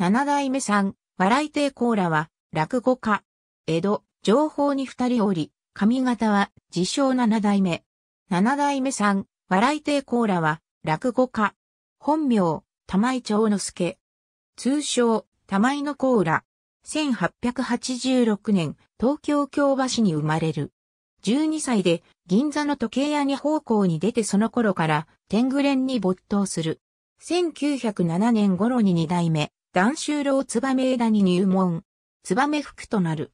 七代目さん、笑い亭コーラは、落語家。江戸、情報に二人おり、上方は、自称七代目。七代目さん、笑い亭コーラは、落語家。本名、玉井長之助。通称、玉井のコーラ。1886年、東京京橋に生まれる。12歳で銀座の時計屋に奉公に出てその頃から天狗連に没頭する。1907年頃に二代目、男州楼燕枝に入門。燕福となる。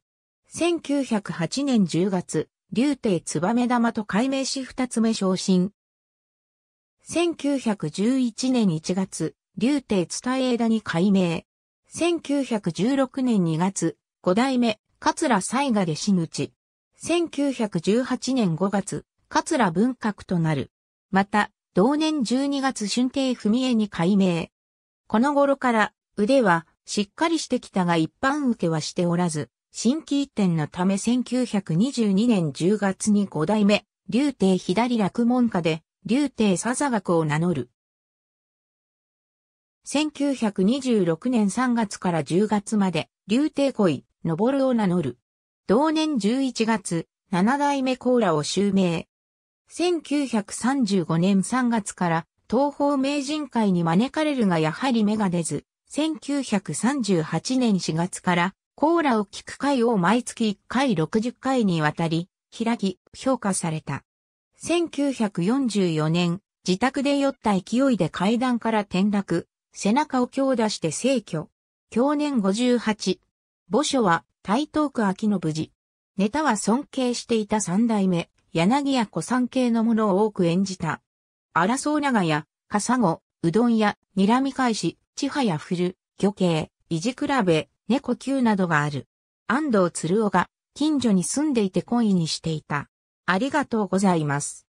1908年10月、竜帝燕玉と改名し二つ目昇進。1911年1月、竜帝伝枝に改名。1916年2月、五代目、桂西賀で死口。1918年5月、桂文閣となる。また、同年12月春帝文江に改名。この頃から、腕はしっかりしてきたが一般受けはしておらず、新規一点のため1922年10月に5代目、竜帝左落門下で、竜帝佐座学を名乗る。1926年3月から10月まで、竜帝恋、昇るを名乗る。同年11月、七代目コーラを襲名。1935年3月から東方名人会に招かれるがやはり芽が出ず、1938年4月からコーラを聞く会を毎月1回60回にわたり開き評価された。1944年、自宅で酔った勢いで階段から転落、背中を強打して逝去。去年58。墓所は台東区秋の無事。ネタは尊敬していた三代目、柳家古参系のものを多く演じた。争う長屋、笠子、うどん屋、睨み返し、ちはやふる、魚形、いじくらべ、猫球などがある。安藤鶴尾が近所に住んでいて懇意にしていた。ありがとうございます。